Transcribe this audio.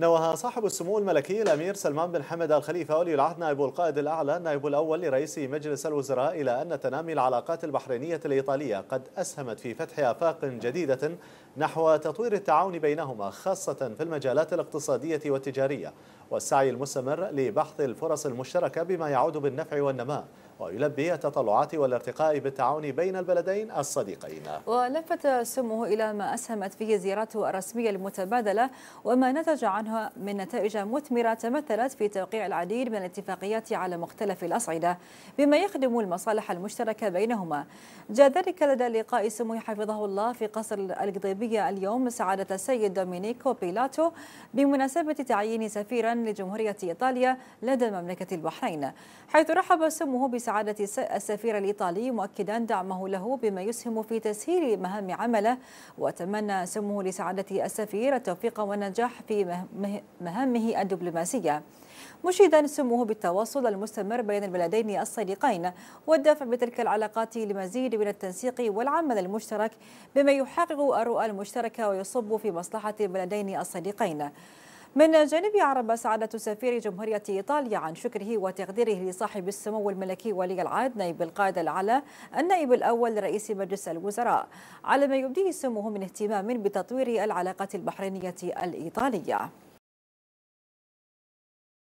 نوه صاحب السمو الملكي الأمير سلمان بن حمد الخليفة ولي العهد نائب القائد الأعلى نائب الأول لرئيس مجلس الوزراء إلى أن تنامي العلاقات البحرينية الإيطالية قد أسهمت في فتح آفاق جديدة نحو تطوير التعاون بينهما خاصة في المجالات الاقتصادية والتجارية والسعي المستمر لبحث الفرص المشتركة بما يعود بالنفع والنماء ويلبي التطلعات والارتقاء بالتعاون بين البلدين الصديقين ولفت سمه إلى ما أسهمت فيه زيارته الرسمية المتبادلة وما نتج عنها من نتائج مثمرة تمثلت في توقيع العديد من الاتفاقيات على مختلف الأصعدة بما يخدم المصالح المشتركة بينهما جاء ذلك لدى لقاء سمو حفظه الله في قصر القضيبية اليوم سعادة السيد دومينيكو بيلاتو بمناسبة تعيين سفيرا لجمهورية إيطاليا لدى مملكة البحرين حيث رحب سموه بس سعادة السفير الإيطالي مؤكدا دعمه له بما يسهم في تسهيل مهام عمله وتمنى سموه لسعادة السفير التوفيق والنجاح في مهامه الدبلوماسية مشيدا سموه بالتواصل المستمر بين البلدين الصديقين والدافع بتلك العلاقات لمزيد من التنسيق والعمل المشترك بما يحقق الرؤى المشتركة ويصب في مصلحة البلدين الصديقين من جانب عرب سعادة سفير جمهورية إيطاليا عن شكره وتقديره لصاحب السمو الملكي ولي العهد نائب القائد الأعلى النائب الأول لرئيس مجلس الوزراء على ما يبديه سموه من اهتمام بتطوير العلاقات البحرينية الإيطالية